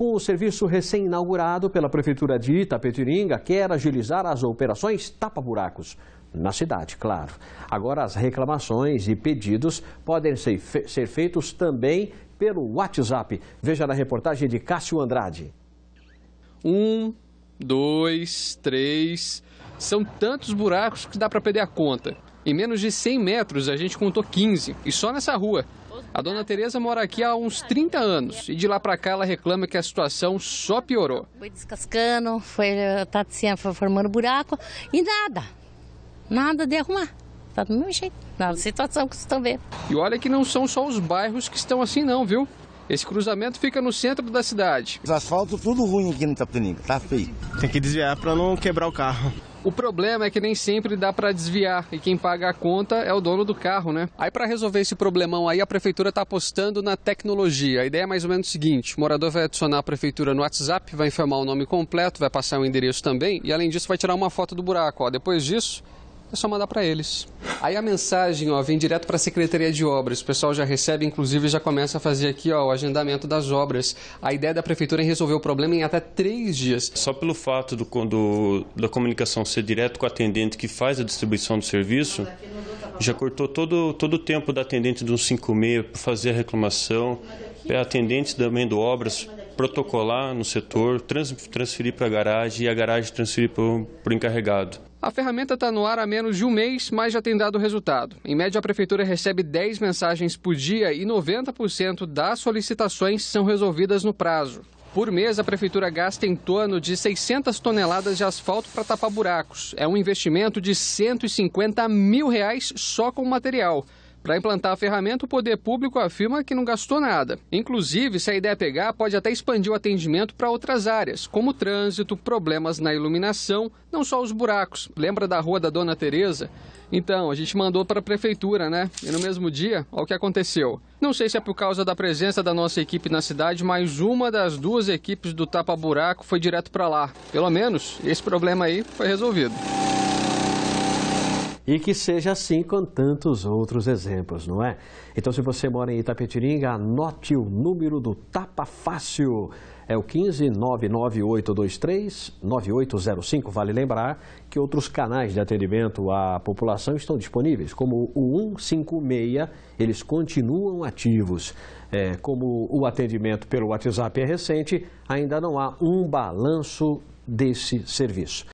O serviço recém-inaugurado pela Prefeitura de Itapetiringa quer agilizar as operações tapa-buracos na cidade, claro. Agora, as reclamações e pedidos podem ser, fe ser feitos também pelo WhatsApp. Veja na reportagem de Cássio Andrade. Um, dois, três. São tantos buracos que dá para perder a conta. Em menos de 100 metros, a gente contou 15, e só nessa rua. A dona Tereza mora aqui há uns 30 anos e de lá para cá ela reclama que a situação só piorou. Foi descascando, foi, eh, tá assim, foi formando buraco e nada, nada de arrumar. Tá do mesmo jeito, na situação que vocês estão vendo. E olha que não são só os bairros que estão assim não, viu? Esse cruzamento fica no centro da cidade. Os asfaltos tudo ruim aqui no Itapetininga, tá feio. Tem que desviar para não quebrar o carro. O problema é que nem sempre dá para desviar e quem paga a conta é o dono do carro, né? Aí para resolver esse problemão aí a prefeitura está apostando na tecnologia. A ideia é mais ou menos o seguinte: o morador vai adicionar a prefeitura no WhatsApp, vai informar o nome completo, vai passar o endereço também e além disso vai tirar uma foto do buraco. Ó. Depois disso é só mandar para eles. Aí a mensagem ó, vem direto para a Secretaria de Obras. O pessoal já recebe, inclusive já começa a fazer aqui ó, o agendamento das obras. A ideia da Prefeitura é resolver o problema em até três dias. Só pelo fato do, do da comunicação ser direto com o atendente que faz a distribuição do serviço, já cortou todo, todo o tempo da atendente do 56 para fazer a reclamação, a atendente também do Obras protocolar no setor, trans, transferir para a garagem e a garagem transferir para o encarregado. A ferramenta está no ar há menos de um mês, mas já tem dado resultado. Em média, a prefeitura recebe 10 mensagens por dia e 90% das solicitações são resolvidas no prazo. Por mês, a prefeitura gasta em torno de 600 toneladas de asfalto para tapar buracos. É um investimento de 150 mil reais só com o material. Para implantar a ferramenta, o poder público afirma que não gastou nada. Inclusive, se a ideia pegar, pode até expandir o atendimento para outras áreas, como trânsito, problemas na iluminação, não só os buracos. Lembra da rua da Dona Teresa? Então, a gente mandou para a prefeitura, né? E no mesmo dia, olha o que aconteceu. Não sei se é por causa da presença da nossa equipe na cidade, mas uma das duas equipes do tapa-buraco foi direto para lá. Pelo menos, esse problema aí foi resolvido. E que seja assim com tantos outros exemplos, não é? Então, se você mora em Itapetiringa, anote o número do Tapa Fácil. É o 15998239805. 9805. Vale lembrar que outros canais de atendimento à população estão disponíveis, como o 156, eles continuam ativos. É, como o atendimento pelo WhatsApp é recente, ainda não há um balanço desse serviço.